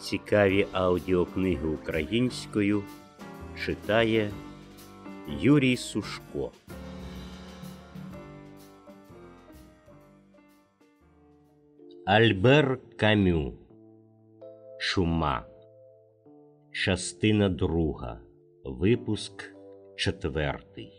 Цікаві аудіокниги українською читає Юрій Сушко. Альбер Камю. Чума. Частина друга. Випуск четвертий.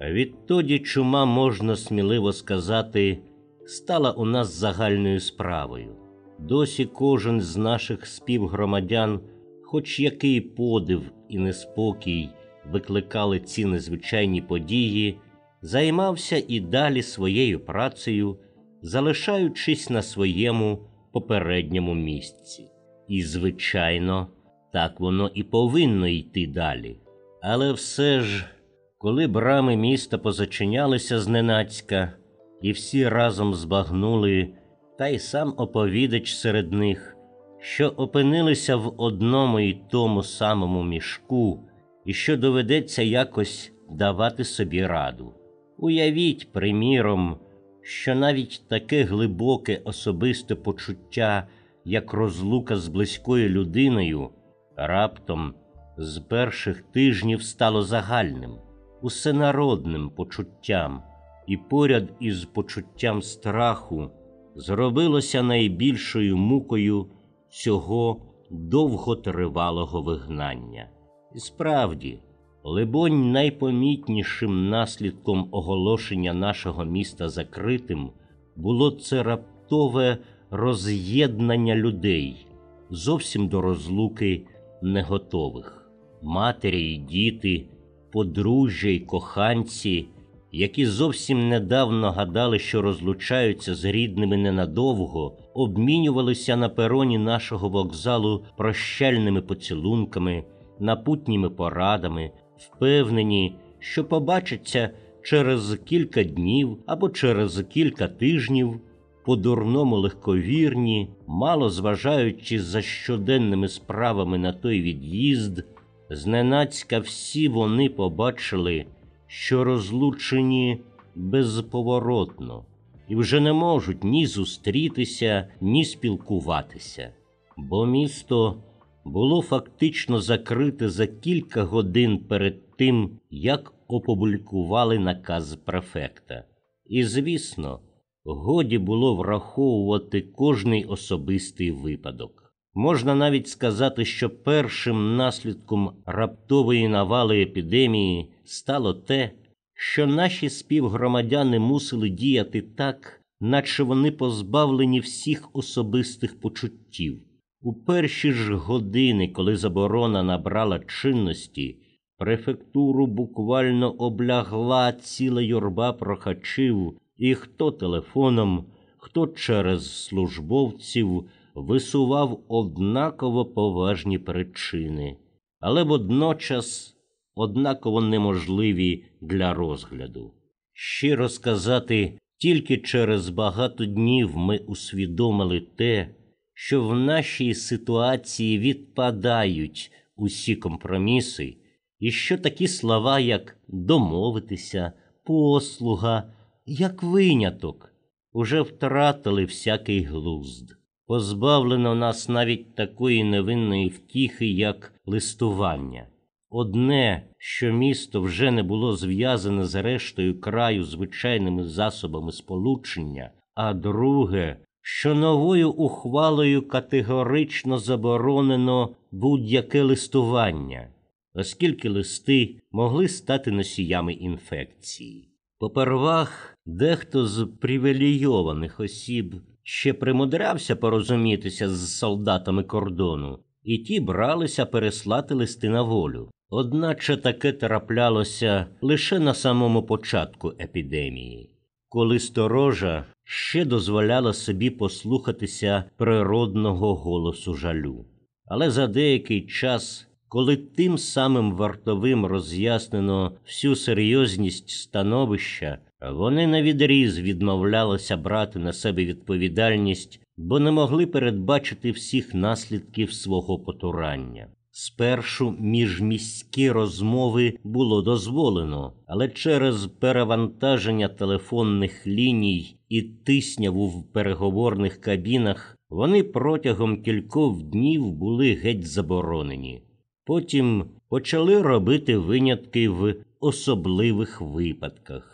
Відтоді чума можна сміливо сказати, стала у нас загальною справою. Досі кожен з наших співгромадян, хоч який подив і неспокій викликали ці незвичайні події, займався і далі своєю працею, залишаючись на своєму попередньому місці. І, звичайно, так воно і повинно йти далі. Але все ж, коли брами міста позачинялися зненацька, і всі разом збагнули та й сам оповідач серед них, що опинилися в одному і тому самому мішку, і що доведеться якось давати собі раду. Уявіть, приміром, що навіть таке глибоке особисте почуття, як розлука з близькою людиною, раптом з перших тижнів стало загальним, усенародним почуттям, і поряд із почуттям страху зробилося найбільшою мукою цього довготривалого вигнання. І справді, либонь, найпомітнішим наслідком оголошення нашого міста закритим було це раптове роз'єднання людей, зовсім до розлуки неготових: Матері й діти, подружжя й коханці які зовсім недавно гадали, що розлучаються з рідними ненадовго, обмінювалися на пероні нашого вокзалу прощальними поцілунками, напутніми порадами, впевнені, що побачаться через кілька днів або через кілька тижнів. По дурному легковірні, мало зважаючи за щоденними справами на той від'їзд, зненацька всі вони побачили, що розлучені безповоротно і вже не можуть ні зустрітися, ні спілкуватися, бо місто було фактично закрите за кілька годин перед тим, як опублікували наказ префекта. І, звісно, годі було враховувати кожний особистий випадок. Можна навіть сказати, що першим наслідком раптової навали епідемії стало те, що наші співгромадяни мусили діяти так, наче вони позбавлені всіх особистих почуттів. У перші ж години, коли заборона набрала чинності, префектуру буквально облягла ціла юрба прохачів, і хто телефоном, хто через службовців висував однаково поважні причини, але водночас однаково неможливі для розгляду. Щиро сказати, тільки через багато днів ми усвідомили те, що в нашій ситуації відпадають усі компроміси, і що такі слова, як домовитися, послуга, як виняток, уже втратили всякий глузд позбавлено нас навіть такої невинної втіхи, як листування. Одне, що місто вже не було зв'язане з рештою краю звичайними засобами сполучення, а друге, що новою ухвалою категорично заборонено будь-яке листування, оскільки листи могли стати носіями інфекції. Попервах, дехто з привілейованих осіб ще примудрявся порозумітися з солдатами кордону, і ті бралися переслати листи на волю. Одначе таке траплялося лише на самому початку епідемії, коли сторожа ще дозволяла собі послухатися природного голосу жалю. Але за деякий час, коли тим самим вартовим роз'яснено всю серйозність становища, вони навідріз відмовлялися брати на себе відповідальність, бо не могли передбачити всіх наслідків свого потурання. Спершу міжміські розмови було дозволено, але через перевантаження телефонних ліній і тисняву в переговорних кабінах вони протягом кількох днів були геть заборонені. Потім почали робити винятки в особливих випадках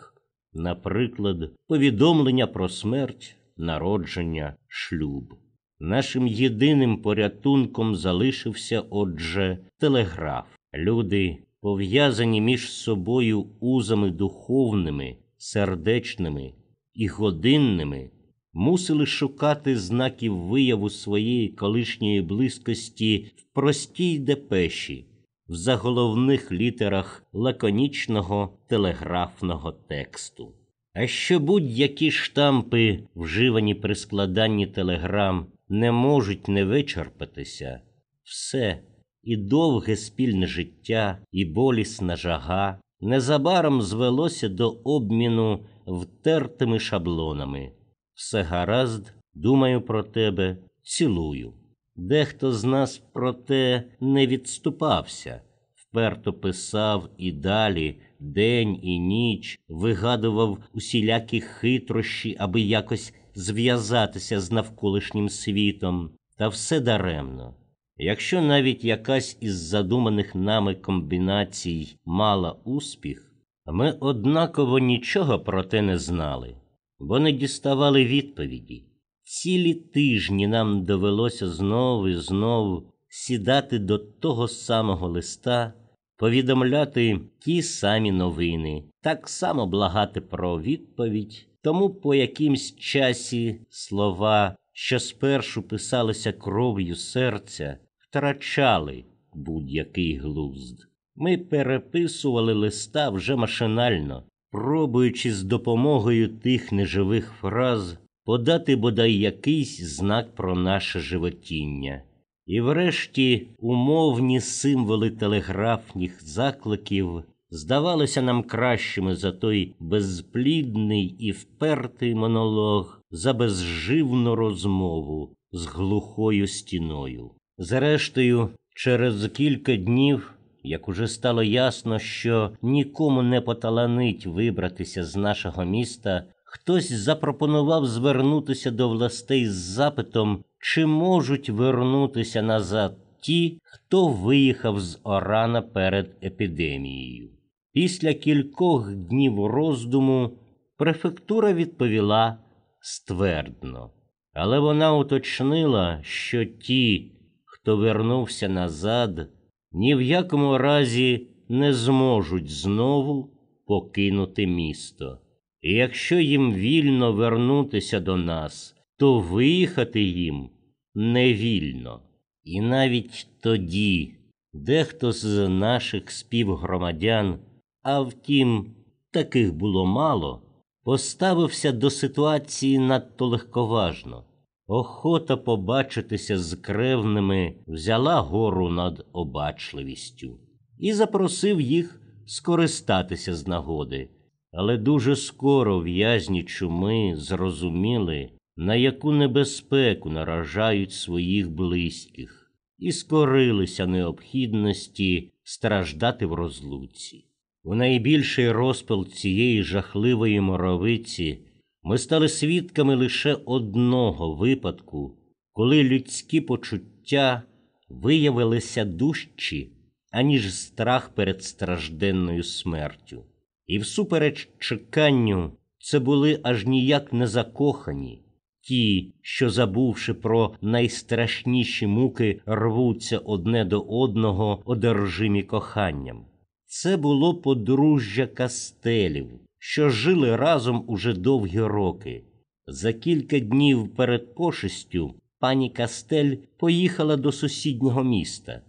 наприклад, повідомлення про смерть, народження, шлюб. Нашим єдиним порятунком залишився, отже, телеграф. Люди, пов'язані між собою узами духовними, сердечними і годинними, мусили шукати знаків вияву своєї колишньої близькості в простій депеші в заголовних літерах лаконічного телеграфного тексту. А що будь-які штампи, вживані при складанні телеграм, не можуть не вичерпатися, все і довге спільне життя, і болісна жага незабаром звелося до обміну втертими шаблонами. Все гаразд, думаю про тебе, цілую. Дехто з нас, проте, не відступався, вперто писав і далі день і ніч, вигадував усілякі хитрощі, аби якось зв'язатися з навколишнім світом, та все даремно. Якщо навіть якась із задуманих нами комбінацій мала успіх, ми однаково нічого про те не знали, бо не діставали відповіді. Цілі тижні нам довелося знов і знов сідати до того самого листа, повідомляти ті самі новини, так само благати про відповідь, тому по якимсь часі слова, що спершу писалися кров'ю серця, втрачали будь-який глузд. Ми переписували листа вже машинально, пробуючи з допомогою тих неживих фраз подати бодай якийсь знак про наше животіння. І врешті умовні символи телеграфних закликів здавалися нам кращими за той безплідний і впертий монолог, за безживну розмову з глухою стіною. Зрештою, через кілька днів, як уже стало ясно, що нікому не поталанить вибратися з нашого міста, хтось запропонував звернутися до властей з запитом, чи можуть вернутися назад ті, хто виїхав з Орана перед епідемією. Після кількох днів роздуму префектура відповіла ствердно, але вона уточнила, що ті, хто вернувся назад, ні в якому разі не зможуть знову покинути місто. І якщо їм вільно вернутися до нас, то виїхати їм не вільно. І навіть тоді дехто з наших співгромадян, а втім, таких було мало, поставився до ситуації надто легковажно. Охота побачитися з кревними взяла гору над обачливістю і запросив їх скористатися з нагоди. Але дуже скоро в'язні чуми зрозуміли, на яку небезпеку наражають своїх близьких, і скорилися необхідності страждати в розлуці. У найбільший розпал цієї жахливої моровиці ми стали свідками лише одного випадку, коли людські почуття виявилися дужчі, аніж страх перед стражденною смертю. І всупереч чеканню, це були аж ніяк не закохані, ті, що, забувши про найстрашніші муки, рвуться одне до одного одержимі коханням. Це було подружжя кастелів, що жили разом уже довгі роки. За кілька днів перед пошистю пані Кастель поїхала до сусіднього міста.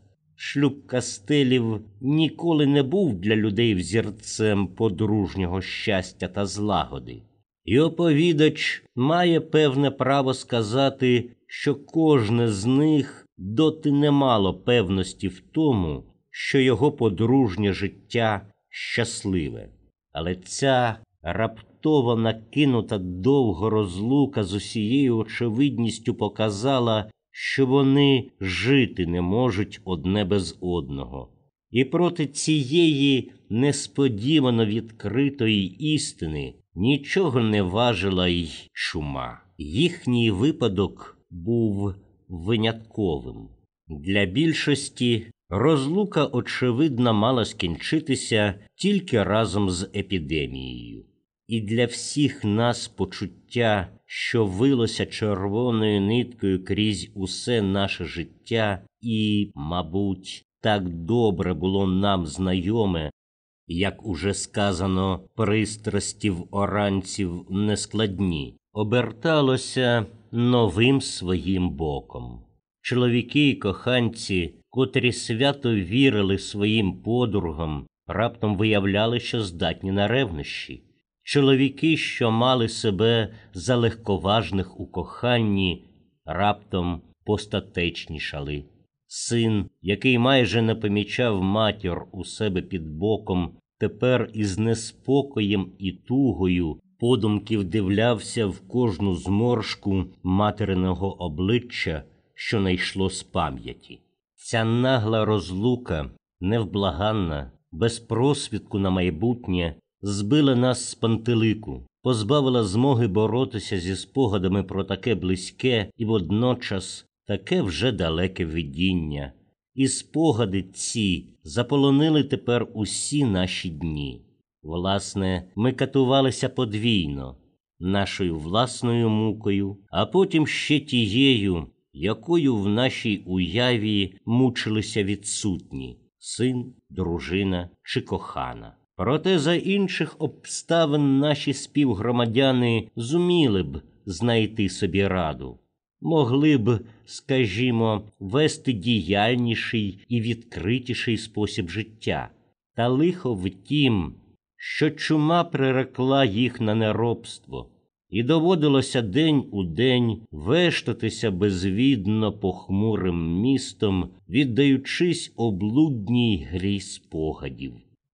Шлюб кастелів ніколи не був для людей взірцем подружнього щастя та злагоди, і оповідач має певне право сказати, що кожне з них доти не мало певності в тому, що його подружнє життя щасливе. Але ця раптово накинута довго розлука з усією очевидністю показала, що вони жити не можуть одне без одного. І проти цієї несподівано відкритої істини нічого не важила й чума. Їхній випадок був винятковим. Для більшості розлука, очевидно, мала скінчитися тільки разом з епідемією і для всіх нас почуття, що вилося червоною ниткою крізь усе наше життя, і, мабуть, так добре було нам знайоме, як уже сказано, пристрастів оранців нескладні, оберталося новим своїм боком. Чоловіки й коханці, котрі свято вірили своїм подругам, раптом виявляли, що здатні на ревнощі. Чоловіки, що мали себе за легковажних у коханні, раптом постатечнішали. Син, який майже не помічав матір у себе під боком, тепер із неспокоєм і тугою подумків дивлявся в кожну зморшку материного обличчя, що найшло з пам'яті. Ця нагла розлука невблаганна, без просвідку на майбутнє збила нас з пантелику, позбавила змоги боротися зі спогадами про таке близьке і водночас таке вже далеке видіння, і спогади ці заполонили тепер усі наші дні. Власне, ми катувалися подвійно, нашою власною мукою, а потім ще тією, якою в нашій уяві мучилися відсутні син, дружина чи кохана. Проте за інших обставин наші співгромадяни зуміли б знайти собі раду, могли б, скажімо, вести діяльніший і відкритіший спосіб життя. Та лихо в тім, що чума прирекла їх на неробство, і доводилося день у день вештатися безвідно похмурим містом, віддаючись облудній грі спогадів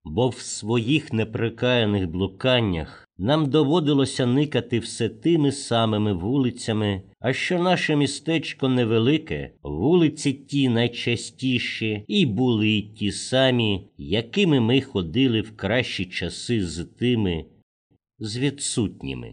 бо в своїх неприкаяних блуканнях нам доводилося никати все тими самими вулицями, а що наше містечко невелике, вулиці ті найчастіші і були ті самі, якими ми ходили в кращі часи з тими, з відсутніми.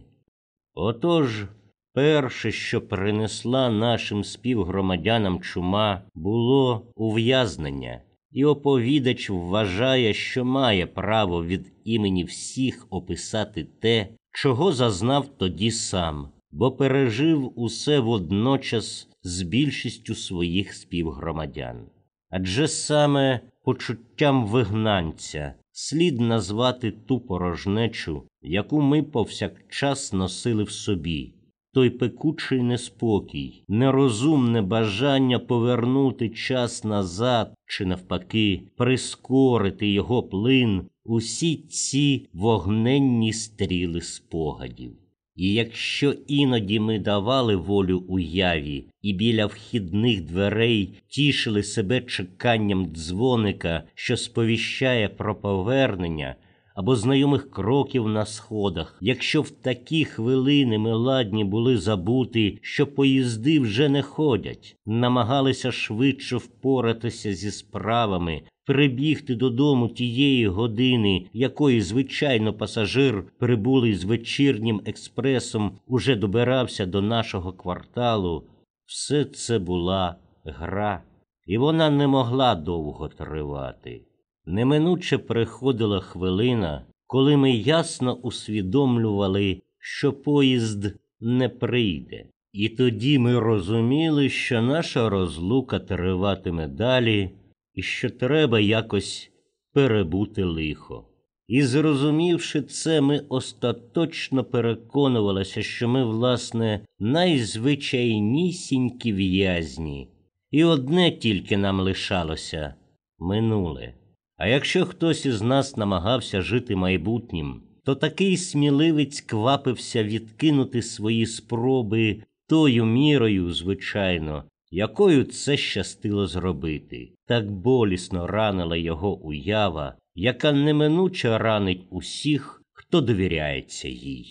Отож, перше, що принесла нашим співгромадянам чума, було ув'язнення і оповідач вважає, що має право від імені всіх описати те, чого зазнав тоді сам, бо пережив усе водночас з більшістю своїх співгромадян. Адже саме почуттям вигнанця слід назвати ту порожнечу, яку ми повсякчас носили в собі той пекучий неспокій, нерозумне бажання повернути час назад чи, навпаки, прискорити його плин усі ці вогненні стріли спогадів. І якщо іноді ми давали волю уяві і біля вхідних дверей тішили себе чеканням дзвоника, що сповіщає про повернення, або знайомих кроків на сходах. Якщо в такі хвилини ми ладні були забути, що поїзди вже не ходять, намагалися швидше впоратися зі справами. Прибігти додому тієї години, якої, звичайно, пасажир, прибулий з вечірнім експресом, уже добирався до нашого кварталу, все це була гра, і вона не могла довго тривати неминуче приходила хвилина, коли ми ясно усвідомлювали, що поїзд не прийде. І тоді ми розуміли, що наша розлука триватиме далі і що треба якось перебути лихо. І зрозумівши це, ми остаточно переконувалися, що ми, власне, найзвичайнісінькі в'язні, і одне тільки нам лишалося минуле. А якщо хтось із нас намагався жити майбутнім, то такий сміливець квапився відкинути свої спроби тою мірою, звичайно, якою це щастило зробити, так болісно ранила його уява, яка неминуче ранить усіх, хто довіряється їй.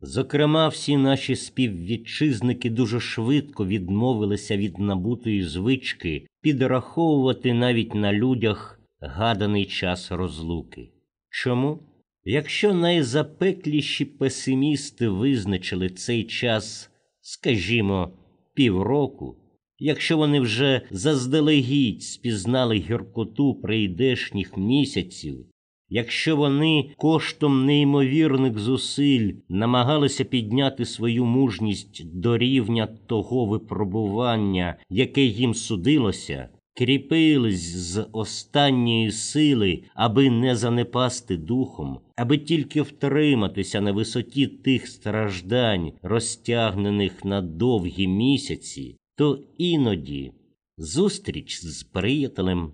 Зокрема, всі наші співвітчизники дуже швидко відмовилися від набутої звички підраховувати навіть на людях гаданий час розлуки. Чому? Якщо найзапекліші песимісти визначили цей час, скажімо, півроку, якщо вони вже заздалегідь спізнали гіркоту прийдешніх місяців, якщо вони коштом неймовірних зусиль намагалися підняти свою мужність до рівня того випробування, яке їм судилося, кріпились з останньої сили, аби не занепасти духом, аби тільки втриматися на висоті тих страждань, розтягнених на довгі місяці, то іноді зустріч з приятелем,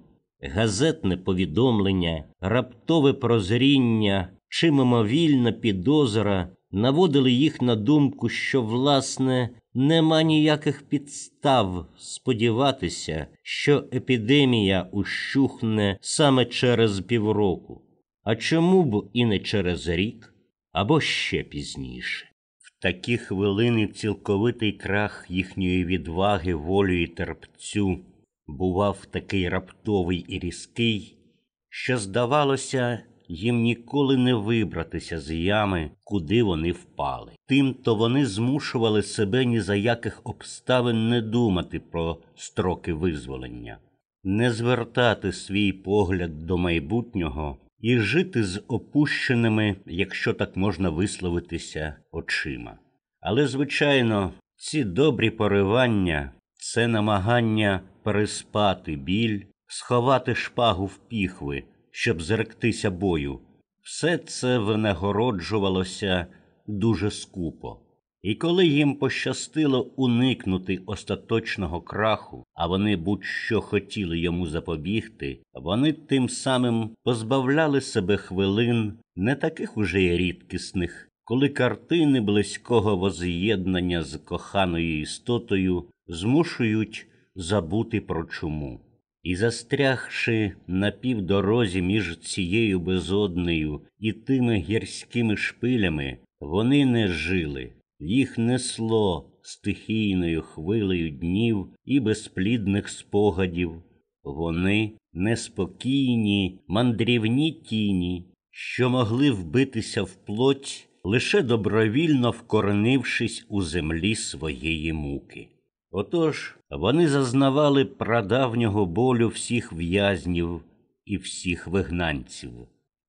газетне повідомлення, раптове прозріння чи мимовільна підозра наводили їх на думку, що власне нема ніяких підстав сподіватися, що епідемія ущухне саме через півроку, а чому б і не через рік або ще пізніше. В такі хвилини цілковитий крах їхньої відваги, волі і терпцю бував такий раптовий і різкий, що, здавалося, їм ніколи не вибратися з ями, куди вони впали. Тимто вони змушували себе ні за яких обставин не думати про строки визволення, не звертати свій погляд до майбутнього і жити з опущеними, якщо так можна висловитися, очима. Але, звичайно, ці добрі поривання це намагання переспати біль, сховати шпагу в піхви щоб зректися бою. Все це винагороджувалося дуже скупо. І коли їм пощастило уникнути остаточного краху, а вони будь-що хотіли йому запобігти, вони тим самим позбавляли себе хвилин, не таких уже й рідкісних, коли картини близького воз'єднання з коханою істотою змушують забути про чому. І, застрягши на півдорозі між цією безоднею і тими гірськими шпилями, вони не жили, їх несло стихійною хвилею днів і безплідних спогадів. Вони неспокійні, мандрівні тіні, що могли вбитися в плоть, лише добровільно вкорнившись у землі своєї муки. Отож, вони зазнавали прадавнього болю всіх в'язнів і всіх вигнанців,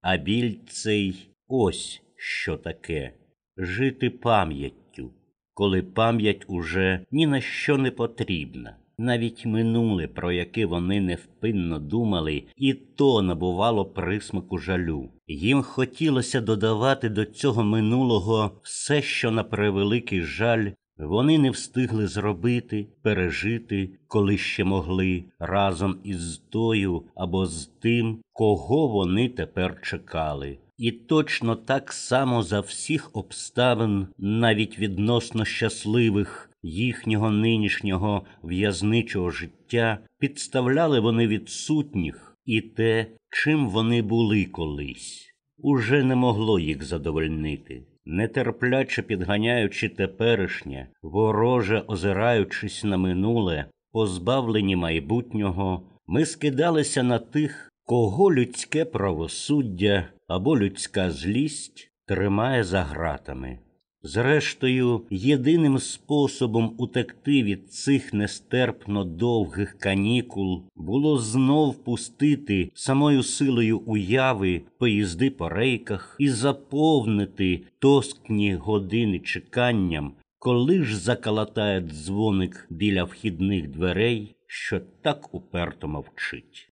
а біль цей ось що таке жити пам'яттю, коли пам'ять уже ні на що не потрібна. Навіть минуле, про яке вони невпинно думали, і то набувало присмаку жалю. Їм хотілося додавати до цього минулого все, що на превеликий жаль вони не встигли зробити, пережити, коли ще могли, разом із тою або з тим, кого вони тепер чекали. І точно так само за всіх обставин, навіть відносно щасливих їхнього нинішнього в'язничого життя, підставляли вони відсутніх і те, чим вони були колись, уже не могло їх задовольнити нетерпляче підганяючи теперішнє, вороже озираючись на минуле, позбавлені майбутнього, ми скидалися на тих, кого людське правосуддя або людська злість тримає за гратами. Зрештою, єдиним способом утекти від цих нестерпно довгих канікул було знов пустити самою силою уяви поїзди по рейках і заповнити тоскні години чеканням, коли ж закалатає дзвоник біля вхідних дверей, що так уперто мовчить.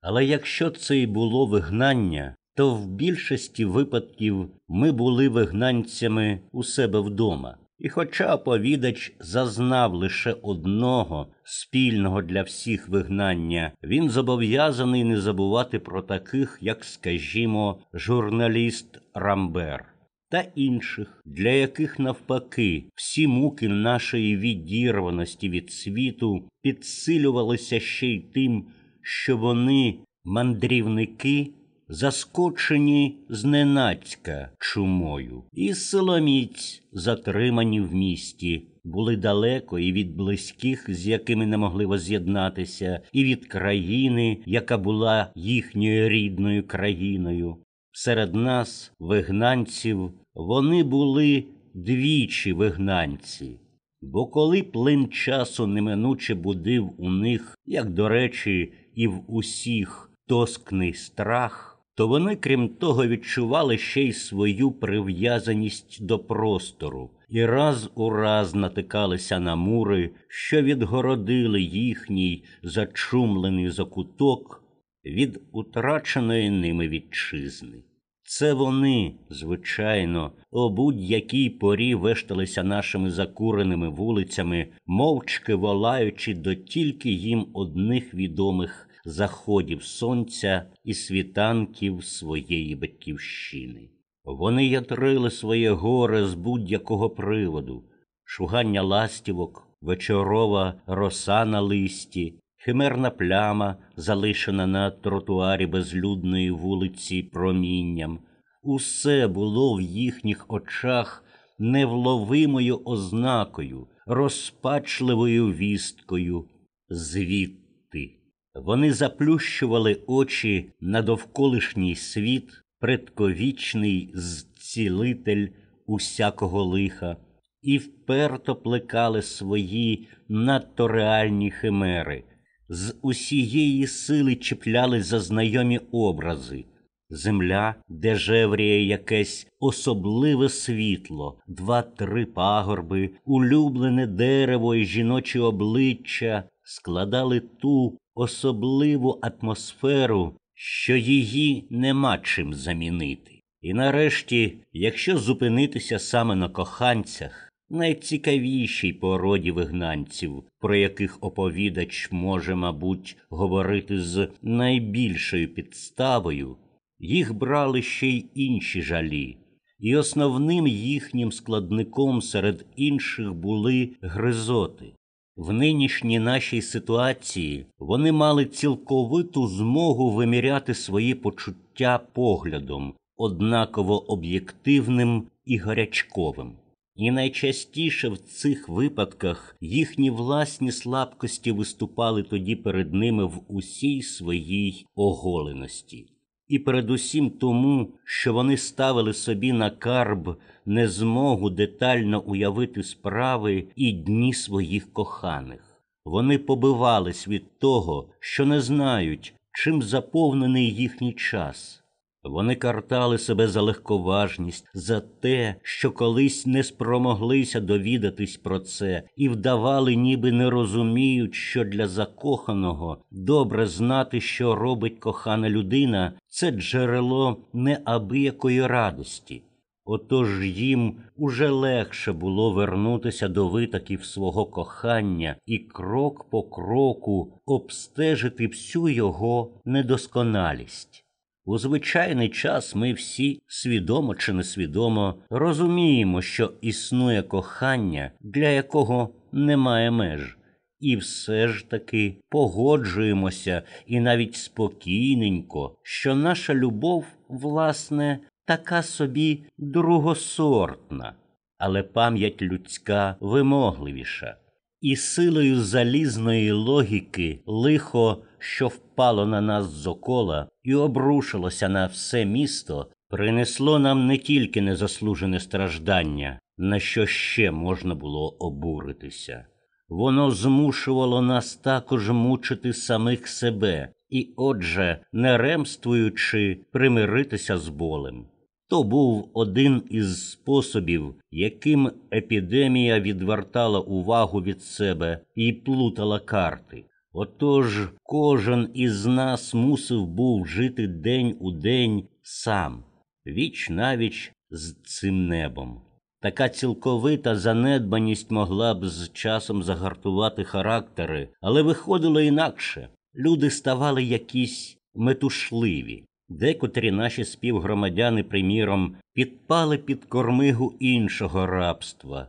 Але якщо це й було вигнання, то в більшості випадків ми були вигнанцями у себе вдома. І, хоча оповідач зазнав лише одного спільного для всіх вигнання, він зобов'язаний не забувати про таких, як, скажімо, журналіст Рамбер та інших, для яких навпаки всі муки нашої відірваності від світу підсилювалися ще й тим, що вони мандрівники заскочені зненацька чумою, і силоміць, затримані в місті, були далеко і від близьких, з якими не могли воз'єднатися, і від країни, яка була їхньою рідною країною. Серед нас, вигнанців, вони були двічі вигнанці. Бо коли плин часу неминуче будив у них, як до речі, і в усіх тоскний страх, то вони, крім того, відчували ще й свою прив'язаність до простору і раз у раз натикалися на мури, що відгородили їхній зачумлений закуток від утраченої ними вітчизни. Це вони, звичайно, о будь-якій порі вешталися нашими закуреними вулицями, мовчки волаючи до тільки їм одних відомих заходів сонця і світанків своєї батьківщини. Вони ятрили своє горе з будь-якого приводу, шугання ластівок, вечорова роса на листі, химерна пляма, залишена на тротуарі безлюдної вулиці промінням. Усе було в їхніх очах невловимою ознакою, розпачливою вісткою. звіт. Вони заплющували очі на довколишній світ, предковічний зцілитель усякого лиха, і вперто плекали свої надто реальні химери, з усієї сили чіпляли за знайомі образи. Земля, де жевріє якесь особливе світло, два-три пагорби, улюблене дерево і жіночі обличчя складали ту особливу атмосферу, що її нема чим замінити. І нарешті, якщо зупинитися саме на коханцях, найцікавішій породі вигнанців, про яких оповідач може, мабуть, говорити з найбільшою підставою, їх брали ще й інші жалі. І основним їхнім складником серед інших були гризоти. В нинішній нашій ситуації вони мали цілковиту змогу виміряти свої почуття поглядом, однаково об'єктивним і гарячковим. І найчастіше в цих випадках їхні власні слабкості виступали тоді перед ними в усій своїй оголеності і передусім тому, що вони ставили собі на карб незмогу детально уявити справи і дні своїх коханих. Вони побивались від того, що не знають, чим заповнений їхній час. Вони картали себе за легковажність, за те, що колись не спромоглися довідатись про це, і вдавали, ніби не розуміють, що для закоханого добре знати, що робить кохана людина, це джерело неабиякої радості. Отож їм уже легше було вернутися до витоків свого кохання і крок по кроку обстежити всю його недосконалість. У звичайний час ми всі свідомо чи несвідомо розуміємо, що існує кохання, для якого немає меж, і все ж таки погоджуємося і навіть спокійненько, що наша любов, власне, така собі другосортна, але пам'ять людська вимогливіша, і силою залізної логіки лихо що впало на нас з окола і обрушилося на все місто, принесло нам не тільки незаслужене страждання, на що ще можна було обуритися. Воно змушувало нас також мучити самих себе і, отже, не ремствуючи, примиритися з болем. То був один із способів, яким епідемія відвертала увагу від себе і плутала карти. Отож кожен із нас мусив був жити день у день сам, віч навіч з цим небом. Така цілковита занедбаність могла б з часом загартувати характери, але виходило інакше. Люди ставали якісь метушливі, декотрі наші співгромадяни, приміром, підпали під кормигу іншого рабства.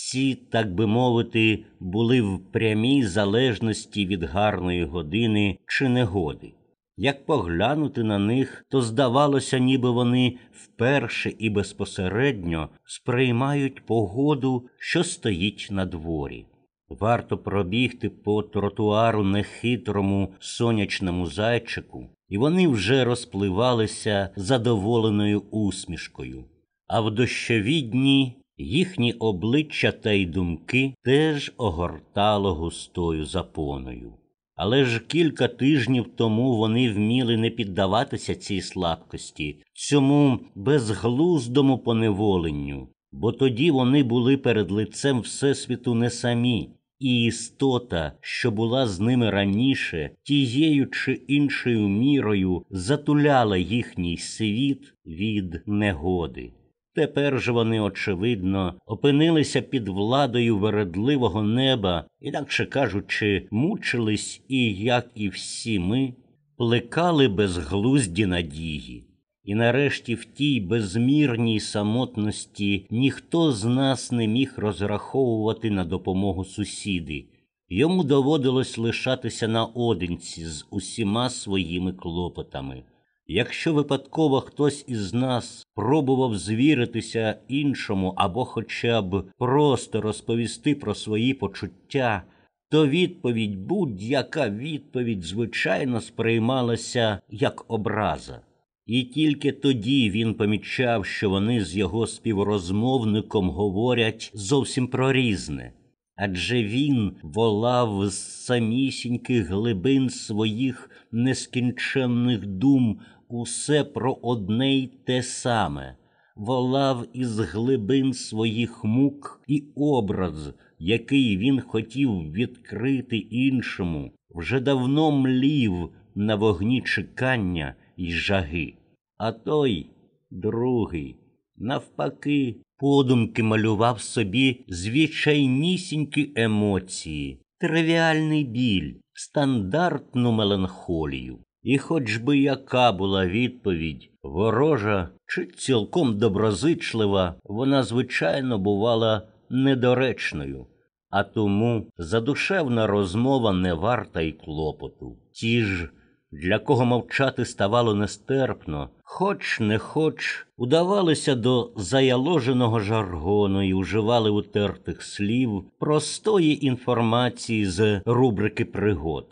Ці, так би мовити, були в прямій залежності від гарної години чи негоди. Як поглянути на них, то здавалося, ніби вони вперше і безпосередньо сприймають погоду, що стоїть на дворі. Варто пробігти по тротуару нехитрому сонячному зайчику, і вони вже розпливалися задоволеною усмішкою. А в дощовідні їхні обличчя та й думки теж огортало густою запоною. Але ж кілька тижнів тому вони вміли не піддаватися цій слабкості, цьому безглуздому поневоленню, бо тоді вони були перед лицем Всесвіту не самі, і істота, що була з ними раніше, тією чи іншою мірою затуляла їхній світ від негоди. Тепер ж вони, очевидно, опинилися під владою вередливого неба, інакше кажучи, мучились і, як і всі ми, плекали безглузді надії. І нарешті в тій безмірній самотності ніхто з нас не міг розраховувати на допомогу сусіди. Йому доводилось лишатися наодинці з усіма своїми клопотами. Якщо випадково хтось із нас пробував звіритися іншому або хоча б просто розповісти про свої почуття, то відповідь, будь-яка відповідь, звичайно, сприймалася як образа. І тільки тоді він помічав, що вони з його співрозмовником говорять зовсім про різне. Адже він волав з самісіньких глибин своїх нескінченних дум усе про одне й те саме, волав із глибин своїх мук і образ, який він хотів відкрити іншому, вже давно млів на вогні чекання й жаги. А той, другий, навпаки, подумки малював собі звичайнісінькі емоції, тривіальний біль, стандартну меланхолію. І хоч би яка була відповідь, ворожа чи цілком доброзичлива, вона, звичайно, бувала недоречною, а тому задушевна розмова не варта й клопоту. Ті ж, для кого мовчати ставало нестерпно, хоч не хоч, удавалися до заяложеного жаргону і уживали утертих слів простої інформації з рубрики пригод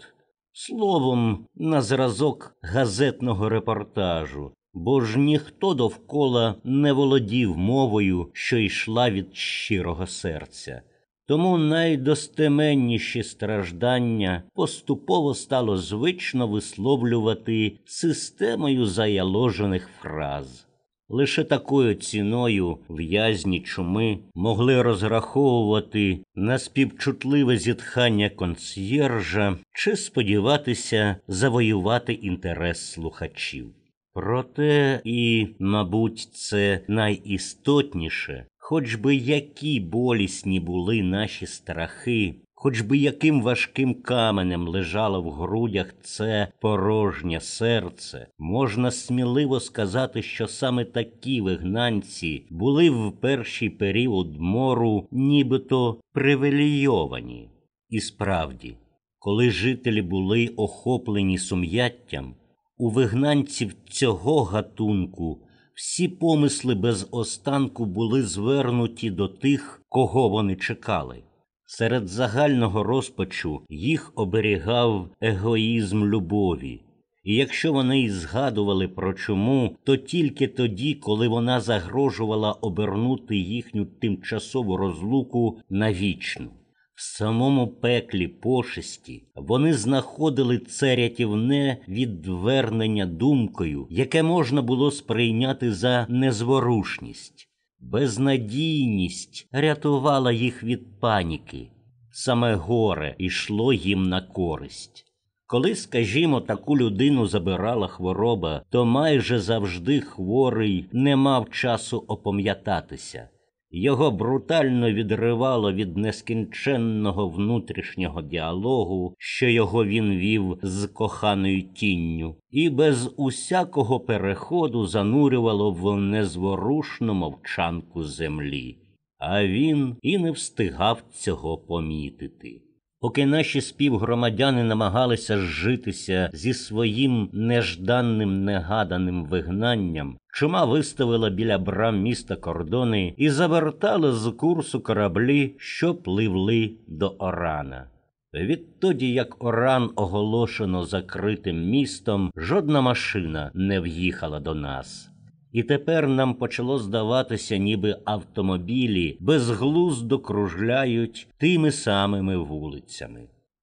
словом, на зразок газетного репортажу, бо ж ніхто довкола не володів мовою, що йшла від щирого серця. Тому найдостеменніші страждання поступово стало звично висловлювати системою заяложених фраз. Лише такою ціною в'язні чуми могли розраховувати на співчутливе зітхання консьєржа чи сподіватися завоювати інтерес слухачів. Проте і, мабуть, це найістотніше, хоч би які болісні були наші страхи хоч би яким важким каменем лежало в грудях це порожнє серце, можна сміливо сказати, що саме такі вигнанці були в перший період мору нібито привілейовані. І справді, коли жителі були охоплені сум'яттям, у вигнанців цього гатунку. Всі помисли без останку були звернуті до тих, кого вони чекали. Серед загального розпачу їх оберігав егоїзм любові, і якщо вони й згадували про чому, то тільки тоді, коли вона загрожувала обернути їхню тимчасову розлуку на вічну. В самому пеклі пошесті вони знаходили це рятівне відвернення думкою, яке можна було сприйняти за незворушність. Безнадійність рятувала їх від паніки, саме горе йшло їм на користь. Коли, скажімо, таку людину забирала хвороба, то майже завжди хворий не мав часу опам'ятатися. Його брутально відривало від нескінченного внутрішнього діалогу, що його він вів з коханою тінню, і без усякого переходу занурювало в незворушну мовчанку землі. А він і не встигав цього помітити. Поки наші співгромадяни намагалися зжитися зі своїм нежданним негаданим вигнанням, чума виставила біля брам міста кордони і завертала з курсу кораблі, що пливли до Орана. Відтоді, як Оран оголошено закритим містом, жодна машина не в'їхала до нас. І тепер нам почало здаватися, ніби автомобілі безглуздо кружляють тими самими вулицями.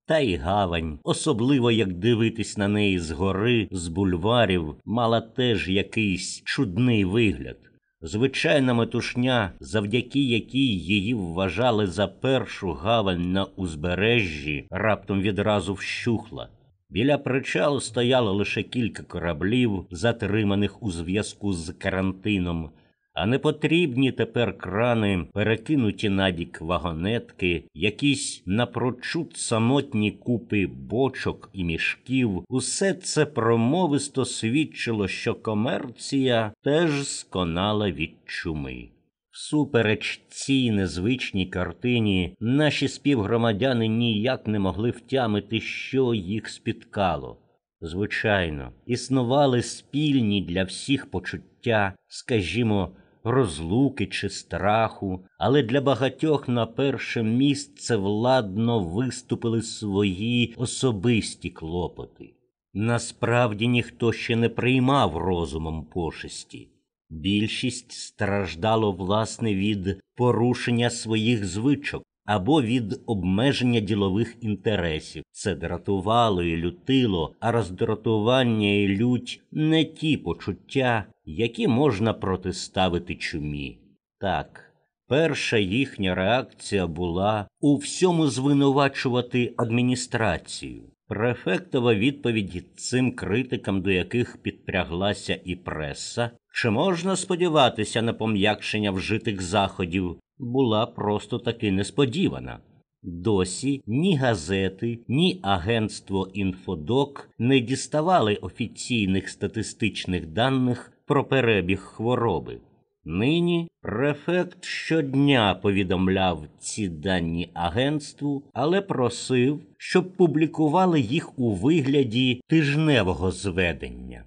Та й гавань, особливо як дивитись на неї згори, з бульварів, мала теж якийсь чудний вигляд. Звичайна метушня, завдяки якій її вважали за першу гавань на узбережжі, раптом відразу вщухла. Біля причалу стояло лише кілька кораблів, затриманих у зв'язку з карантином, а непотрібні тепер крани, перекинуті набік вагонетки, якісь напрочуд самотні купи бочок і мішків, усе це промовисто свідчило, що комерція теж сконала від чуми. Всупереч цій незвичній картині наші співгромадяни ніяк не могли втямити, що їх спіткало. Звичайно, існували спільні для всіх почуття, скажімо, розлуки чи страху, але для багатьох на перше місце владно виступили свої особисті клопоти. Насправді ніхто ще не приймав розумом пошесті. Більшість страждало власне від порушення своїх звичок або від обмеження ділових інтересів. Це дратувало і лютило, а роздратування і лють не ті почуття, які можна протиставити чумі. Так. Перша їхня реакція була у всьому звинувачувати адміністрацію. Префектова відповідь цим критикам, до яких підпряглася і преса, чи можна сподіватися на пом'якшення вжитих заходів, була просто таки несподівана. Досі ні газети, ні агентство інфодок не діставали офіційних статистичних даних про перебіг хвороби. Нині префект щодня повідомляв ці дані агентству, але просив, щоб публікували їх у вигляді тижневого зведення.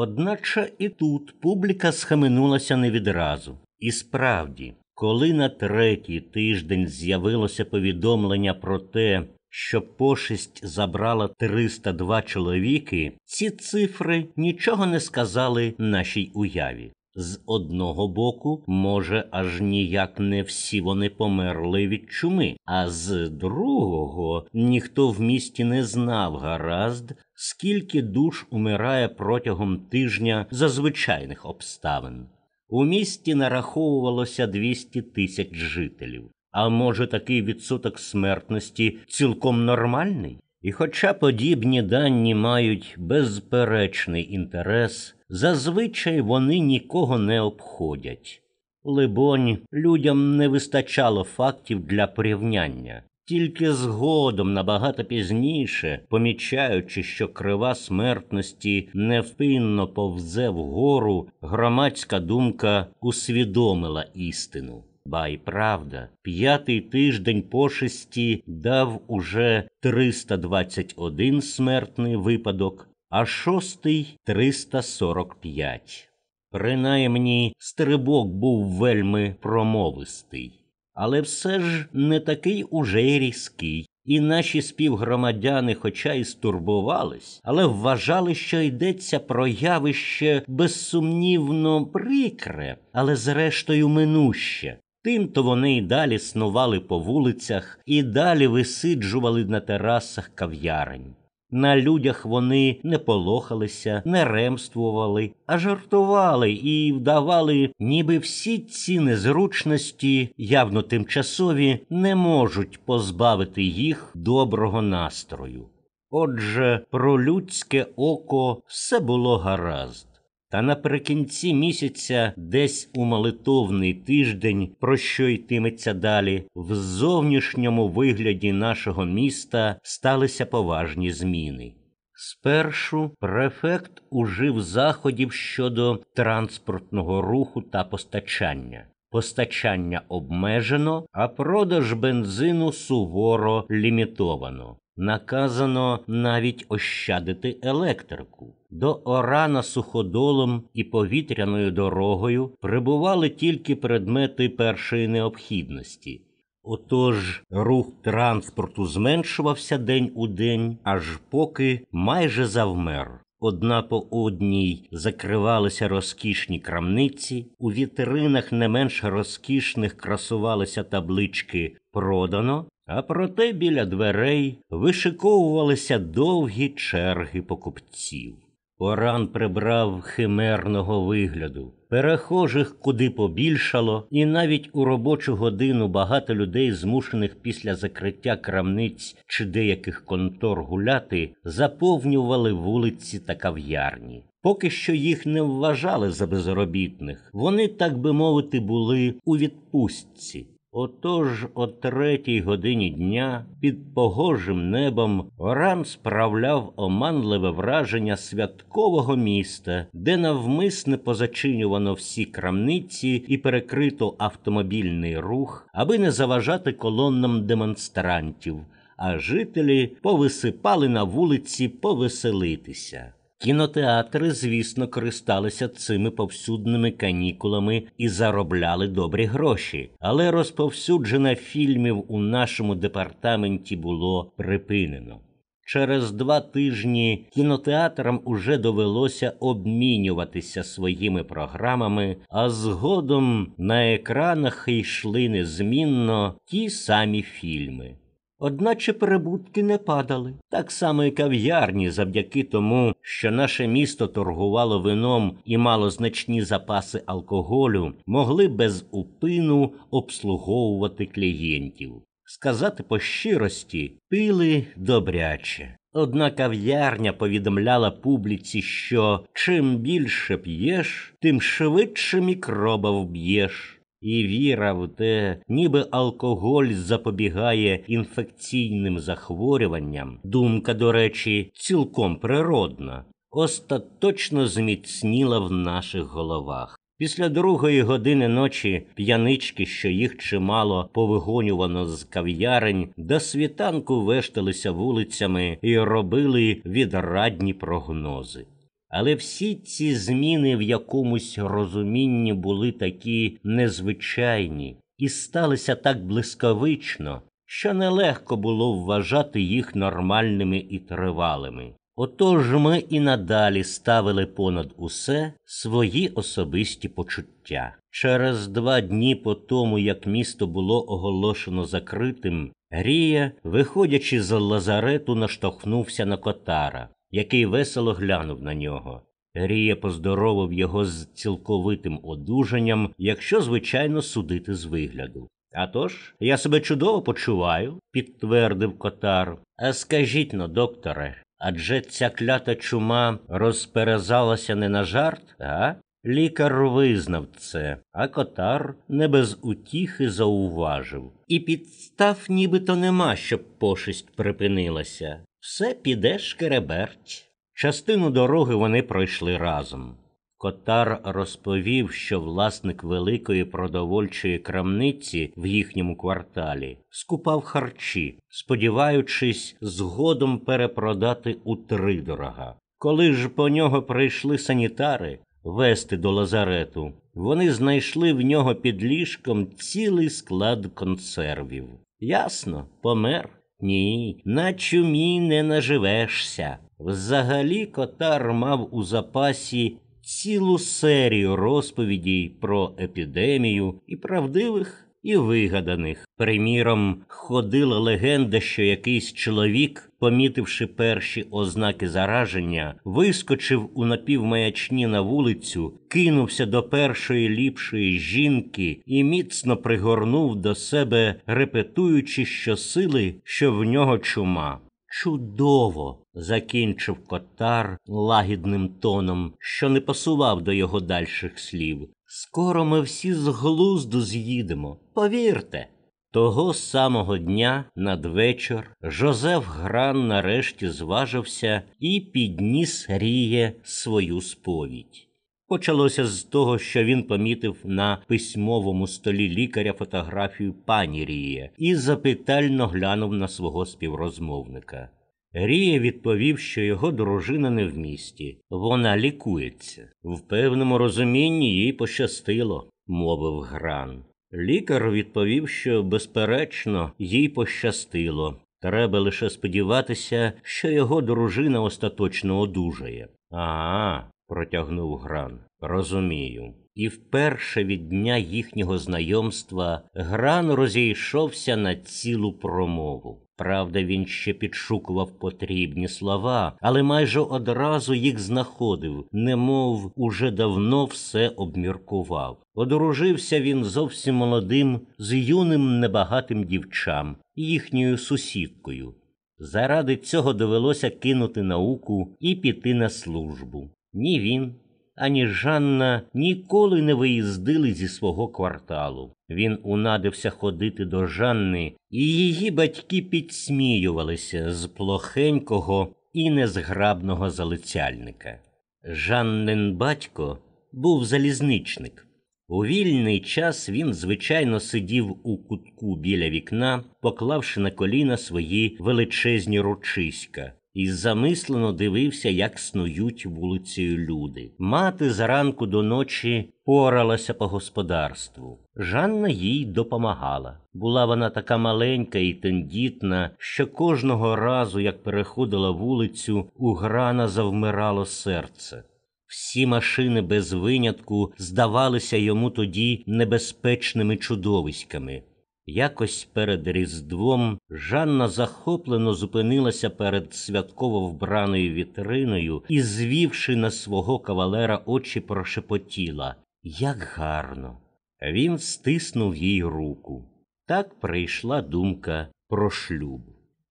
Одначе і тут публіка схаменулася не відразу. І справді, коли на третій тиждень з'явилося повідомлення про те, що пошесть забрала 302 чоловіки, ці цифри нічого не сказали нашій уяві. З одного боку, може, аж ніяк не всі вони померли від чуми, а з другого ніхто в місті не знав гаразд, скільки душ умирає протягом тижня за звичайних обставин. У місті нараховувалося 200 тисяч жителів. А може, такий відсоток смертності цілком нормальний? І, хоча подібні дані мають безперечний інтерес зазвичай вони нікого не обходять. Либонь, людям не вистачало фактів для порівняння, тільки згодом набагато пізніше, помічаючи, що крива смертності невпинно повзе вгору, громадська думка усвідомила істину. Ба й правда, п'ятий тиждень пошесті дав уже 321 смертний випадок, а шостий 345. Принаймні, стрибок був вельми промовистий, але все ж не такий уже й різкий, і наші співгромадяни, хоча й стурбувались, але вважали, що йдеться про явище безсумнівно прикре, але зрештою минуще. Тим-то вони й далі снували по вулицях і далі висиджували на терасах кав'ярень. На людях вони не полохалися, не ремствували, а жартували і вдавали, ніби всі ці незручності, явно тимчасові, не можуть позбавити їх доброго настрою. Отже, про людське око все було гаразд. Та наприкінці місяця, десь у молитовний тиждень, про що йтиметься далі, в зовнішньому вигляді нашого міста сталися поважні зміни. Спершу префект ужив заходів щодо транспортного руху та постачання. Постачання обмежено, а продаж бензину суворо лімітовано. Наказано навіть ощадити електрику. До Орана суходолом і повітряною дорогою прибували тільки предмети першої необхідності. Отож, рух транспорту зменшувався день у день, аж поки майже завмер. Одна по одній закривалися розкішні крамниці, у вітринах не менш розкішних красувалися таблички продано, а проте біля дверей вишиковувалися довгі черги покупців. Оран прибрав химерного вигляду. Перехожих куди побільшало, і навіть у робочу годину багато людей, змушених після закриття крамниць чи деяких контор гуляти, заповнювали вулиці та кав'ярні. Поки що їх не вважали за безробітних. Вони, так би мовити, були у відпустці. Отож, о третій годині дня під погожим небом Оран справляв оманливе враження святкового міста, де навмисне позачинювано всі крамниці і перекрито автомобільний рух, аби не заважати колоннам демонстрантів, а жителі повисипали на вулиці повеселитися. Кінотеатри, звісно, користалися цими повсюдними канікулами і заробляли добрі гроші, але розповсюдження фільмів у нашому департаменті було припинено. Через два тижні кінотеатрам уже довелося обмінюватися своїми програмами, а згодом на екранах йшли незмінно ті самі фільми. Одначе прибутки не падали, так само і кав'ярні, завдяки тому, що наше місто торгувало вином і мало значні запаси алкоголю, могли без упину обслуговувати клієнтів. Сказати по щирості, пили добряче. Одна кав'ярня повідомляла публіці, що чим більше п'єш, тим швидше мікроба вб'єш. І віра в те, ніби алкоголь запобігає інфекційним захворюванням, думка, до речі, цілком природна, остаточно зміцніла в наших головах. Після другої години ночі п'янички, що їх чимало повигонювано з кав'ярень, до світанку вешталися вулицями і робили відрадні прогнози. Але всі ці зміни в якомусь розумінні були такі незвичайні і сталися так блискавично, що нелегко було вважати їх нормальними і тривалими. Отож ми і надалі ставили понад усе свої особисті почуття. Через два дні по тому, як місто було оголошено закритим, Грія, виходячи з лазарету, наштовхнувся на котара який весело глянув на нього. Рія поздоровив його з цілковитим одужанням, якщо, звичайно, судити з вигляду. «А тож, я себе чудово почуваю, підтвердив котар. А скажіть но, докторе, адже ця клята чума розперезалася не на жарт, а? Лікар визнав це, а котар не без утіхи зауважив. І підстав нібито нема, щоб пошесть припинилася все піде шкереберть. Частину дороги вони пройшли разом. Котар розповів, що власник великої продовольчої крамниці в їхньому кварталі скупав харчі, сподіваючись згодом перепродати у тридорога. Коли ж по нього прийшли санітари вести до лазарету, вони знайшли в нього під ліжком цілий склад консервів. Ясно, помер. Ні, на чумі не наживешся. Взагалі котар мав у запасі цілу серію розповідей про епідемію і правдивих і вигаданих. Приміром, ходила легенда, що якийсь чоловік помітивши перші ознаки зараження, вискочив у напівмаячні на вулицю, кинувся до першої ліпшої жінки і міцно пригорнув до себе, репетуючи щосили, що в нього чума. Чудово! закінчив котар лагідним тоном, що не пасував до його дальших слів. Скоро ми всі з глузду з'їдемо. Повірте. Того самого дня надвечір Жозеф Гран нарешті зважився і підніс Ріє свою сповідь. Почалося з того, що він помітив на письмовому столі лікаря фотографію пані Ріє і запитально глянув на свого співрозмовника. Ріє відповів, що його дружина не в місті, вона лікується. В певному розумінні їй пощастило, мовив Гран. Лікар відповів, що, безперечно, їй пощастило. Треба лише сподіватися, що його дружина остаточно одужає. Ага, протягнув Гран. Розумію. І вперше від дня їхнього знайомства Гран розійшовся на цілу промову. Правда, він ще підшукував потрібні слова, але майже одразу їх знаходив, немов уже давно все обміркував. Одружився він зовсім молодим, з юним небагатим дівчам, їхньою сусідкою. Заради цього довелося кинути науку і піти на службу. Ні він, ані Жанна ніколи не виїздили зі свого кварталу. Він унадився ходити до Жанни, і її батьки підсміювалися з плохенького і незграбного залицяльника. Жаннин батько був залізничник. У вільний час він, звичайно, сидів у кутку біля вікна, поклавши на коліна свої величезні ручиська і замислено дивився, як снують вулицею люди. Мати зранку до ночі поралася по господарству. Жанна їй допомагала. Була вона така маленька і тендітна, що кожного разу, як переходила вулицю, у грана завмирало серце. Всі машини без винятку здавалися йому тоді небезпечними чудовиськами. Якось перед Різдвом Жанна захоплено зупинилася перед святково вбраною вітриною і, звівши на свого кавалера очі, прошепотіла Як гарно! Він стиснув їй руку. Так прийшла думка про шлюб.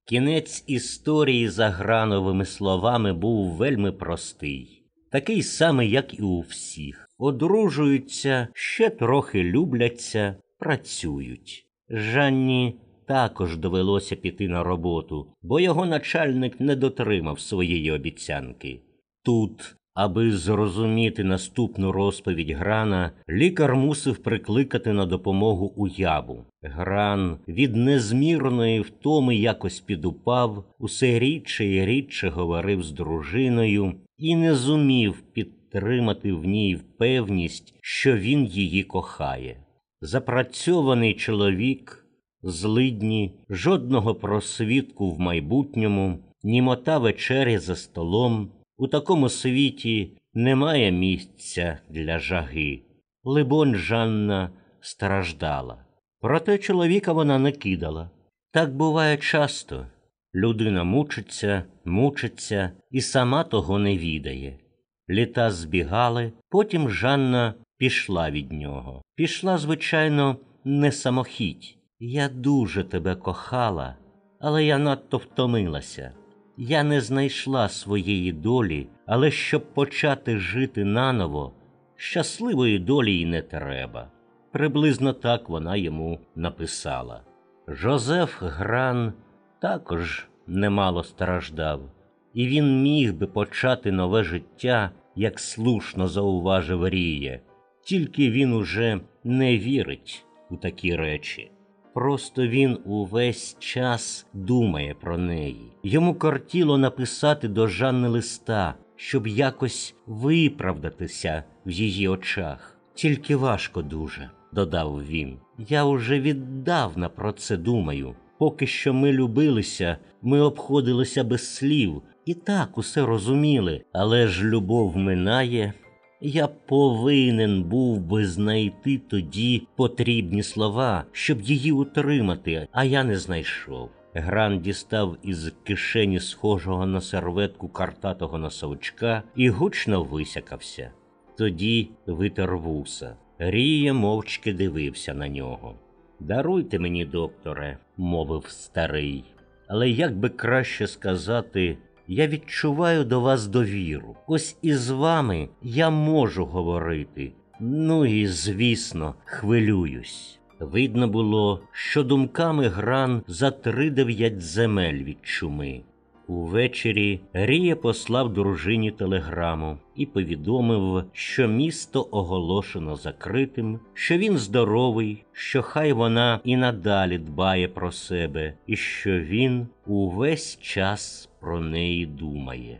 Кінець історії за грановими словами був вельми простий, такий самий, як і у всіх. Одружуються, ще трохи любляться, працюють. Жанні також довелося піти на роботу, бо його начальник не дотримав своєї обіцянки. Тут, аби зрозуміти наступну розповідь Грана, лікар мусив прикликати на допомогу уяву. Гран від незмірної втоми якось підупав, усе рідше і рідше говорив з дружиною і не зумів підтримати в ній впевність, що він її кохає запрацьований чоловік, злидні, жодного просвітку в майбутньому, німота вечері за столом. У такому світі немає місця для жаги. Либон, Жанна страждала. Проте чоловіка вона не кидала. Так буває часто. Людина мучиться, мучиться і сама того не відає. Літа збігали, потім Жанна пішла від нього. Пішла, звичайно, не самохідь. Я дуже тебе кохала, але я надто втомилася. Я не знайшла своєї долі, але щоб почати жити наново, щасливої долі й не треба. Приблизно так вона йому написала. Жозеф Гран також немало страждав, і він міг би почати нове життя, як слушно зауважив Ріє, тільки він уже не вірить у такі речі. Просто він увесь час думає про неї. Йому кортіло написати до Жанни листа, щоб якось виправдатися в її очах. Тільки важко дуже, додав він. Я уже віддавна про це думаю. Поки що ми любилися, ми обходилися без слів і так усе розуміли, але ж любов минає. Я повинен був би знайти тоді потрібні слова, щоб її утримати, а я не знайшов. Гран дістав із кишені схожого на серветку картатого носовичка і гучно висякався. Тоді витер вуса. Рія мовчки дивився на нього. Даруйте мені, докторе, мовив старий, але як би краще сказати, я відчуваю до вас довіру. Ось із вами я можу говорити. Ну і, звісно, хвилююсь. Видно було, що думками гран за три дев'ять земель від чуми. Увечері Рія послав дружині телеграму і повідомив, що місто оголошено закритим, що він здоровий, що хай вона і надалі дбає про себе, і що він увесь час про неї думає.